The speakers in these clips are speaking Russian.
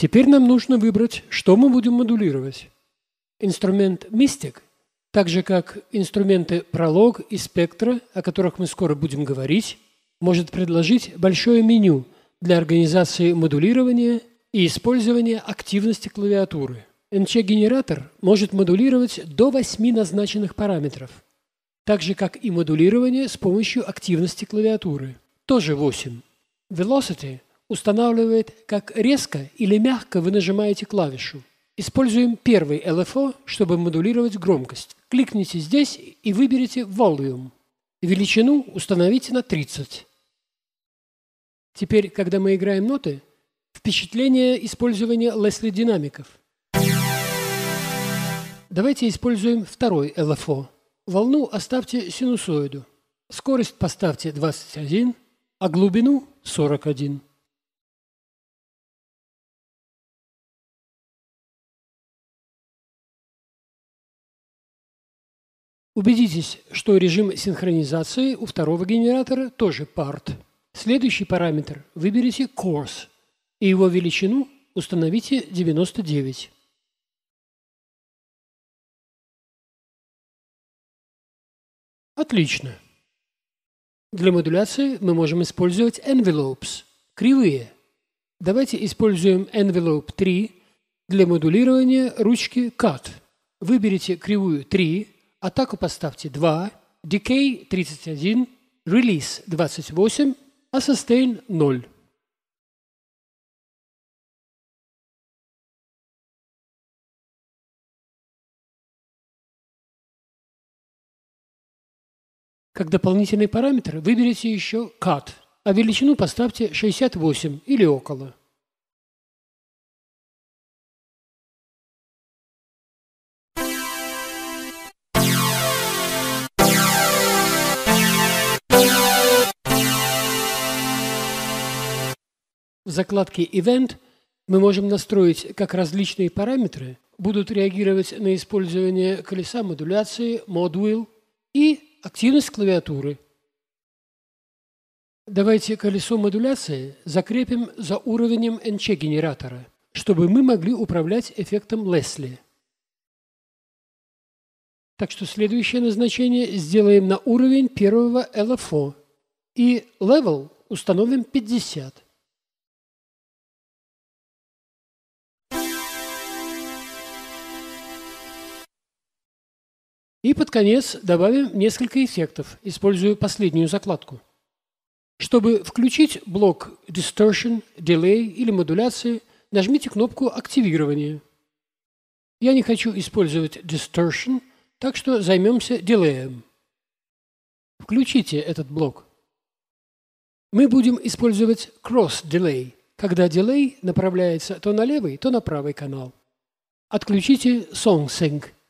Теперь нам нужно выбрать, что мы будем модулировать. Инструмент Mystic, так же как инструменты Prolog и Spectra, о которых мы скоро будем говорить, может предложить большое меню для организации модулирования и использования активности клавиатуры. NC-генератор может модулировать до 8 назначенных параметров, так же как и модулирование с помощью активности клавиатуры, тоже 8. Velocity – устанавливает, как резко или мягко вы нажимаете клавишу. Используем первый LFO, чтобы модулировать громкость. Кликните здесь и выберите Volume. Величину установите на 30. Теперь, когда мы играем ноты, впечатление использования Лесли динамиков. Давайте используем второй LFO. Волну оставьте синусоиду. Скорость поставьте 21, а глубину 41. Убедитесь, что режим синхронизации у второго генератора тоже part. Следующий параметр выберите course и его величину установите 99. Отлично. Для модуляции мы можем использовать envelopes, кривые. Давайте используем envelope 3 для модулирования ручки cut. Выберите кривую 3 атаку поставьте 2, decay 31, release 28, а sustain 0. Как дополнительный параметр выберите еще cut, а величину поставьте 68 или около. в закладке Event мы можем настроить, как различные параметры будут реагировать на использование колеса модуляции, модуил и активность клавиатуры. Давайте колесо модуляции закрепим за уровнем NC-генератора, чтобы мы могли управлять эффектом Лесли. Так что следующее назначение сделаем на уровень первого LFO и level установим 50. И под конец добавим несколько эффектов, используя последнюю закладку. Чтобы включить блок Distortion, Delay или модуляции, нажмите кнопку «Активирование». Я не хочу использовать Distortion, так что займемся Delay. Включите этот блок. Мы будем использовать Cross Delay, когда Delay направляется то на левый, то на правый канал. Отключите Song Sync.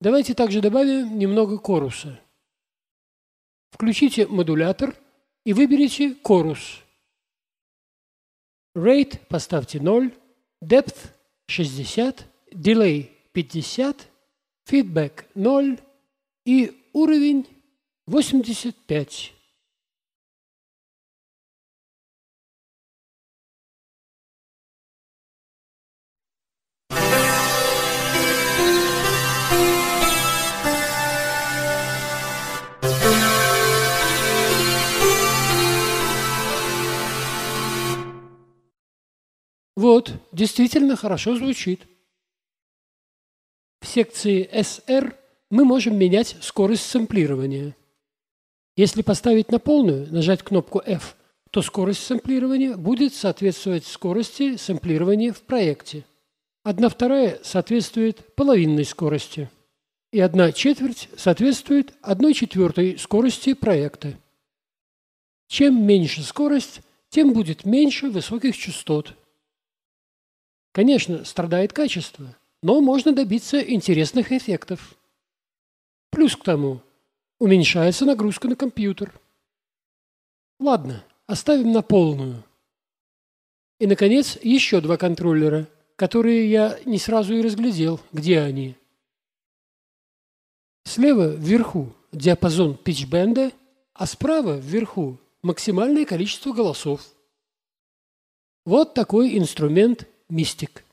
Давайте также добавим немного коруса. Включите модулятор и выберите корус. Rate поставьте 0, Depth 60, Delay 50, Feedback 0 и уровень 85. Вот, действительно хорошо звучит. В секции SR мы можем менять скорость сэмплирования. Если поставить на полную, нажать кнопку F, то скорость сэмплирования будет соответствовать скорости сэмплирования в проекте. Одна вторая соответствует половинной скорости. И одна четверть соответствует одной четвертой скорости проекта. Чем меньше скорость, тем будет меньше высоких частот – Конечно, страдает качество, но можно добиться интересных эффектов. Плюс к тому, уменьшается нагрузка на компьютер. Ладно, оставим на полную. И, наконец, еще два контроллера, которые я не сразу и разглядел, где они. Слева вверху диапазон питчбенда, а справа вверху максимальное количество голосов. Вот такой инструмент мистик.